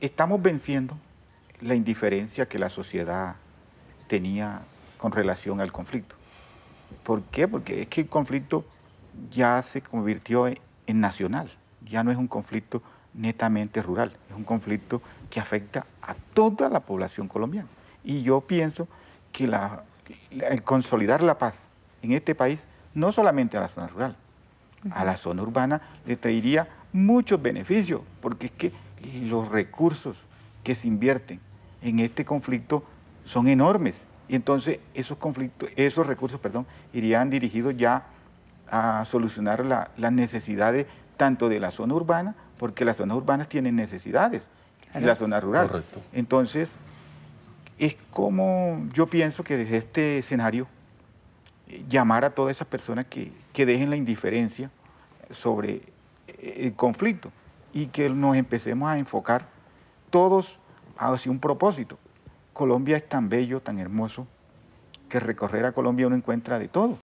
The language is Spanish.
estamos venciendo la indiferencia que la sociedad tenía con relación al conflicto. ¿Por qué? Porque es que el conflicto ya se convirtió en, nacional, ya no es un conflicto netamente rural, es un conflicto que afecta a toda la población colombiana. Y yo pienso que el consolidar la paz en este país, no solamente a la zona rural, a la zona urbana le traería muchos beneficios, porque es que los recursos que se invierten en este conflicto son enormes. Y entonces esos, conflictos, esos recursos perdón, irían dirigidos ya a solucionar las necesidades tanto de la zona urbana, porque las zonas urbanas tienen necesidades, y la zona rural. Entonces, es como yo pienso que desde este escenario, llamar a todas esas personas que dejen la indiferencia sobre eh, el conflicto y que nos empecemos a enfocar todos hacia un propósito. Colombia es tan bello, tan hermoso, que recorrer a Colombia uno encuentra de todo.